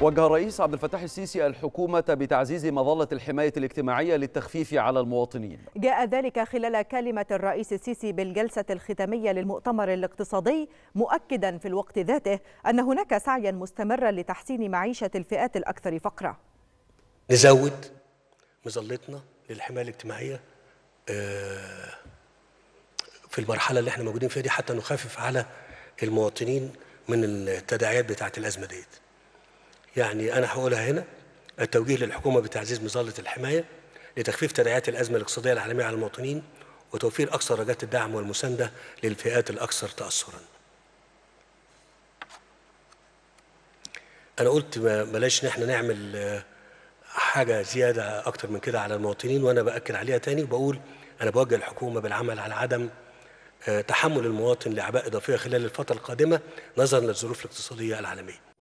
وجه الرئيس عبد الفتاح السيسي الحكومة بتعزيز مظلة الحماية الاجتماعية للتخفيف على المواطنين جاء ذلك خلال كلمة الرئيس السيسي بالجلسة الختامية للمؤتمر الاقتصادي مؤكدا في الوقت ذاته أن هناك سعيا مستمرا لتحسين معيشة الفئات الأكثر فقرة نزود مظلتنا للحماية الاجتماعية آه، في المرحلة اللي احنا موجودين فيها دي حتى نخفف على المواطنين من التداعيات بتاعة الأزمة ديت يعني أنا هقولها هنا التوجيه للحكومة بتعزيز مظلة الحماية لتخفيف تداعيات الأزمة الاقتصادية العالمية على المواطنين وتوفير اكثر درجات الدعم والمساندة للفئات الأكثر تأثراً. أنا قلت بلاش إن إحنا نعمل آه، حاجة زيادة اكثر من كده على المواطنين وأنا بأكد عليها تاني وبقول أنا بوجه الحكومة بالعمل على عدم آه، تحمل المواطن لأعباء إضافية خلال الفترة القادمة نظرا للظروف الاقتصادية العالمية.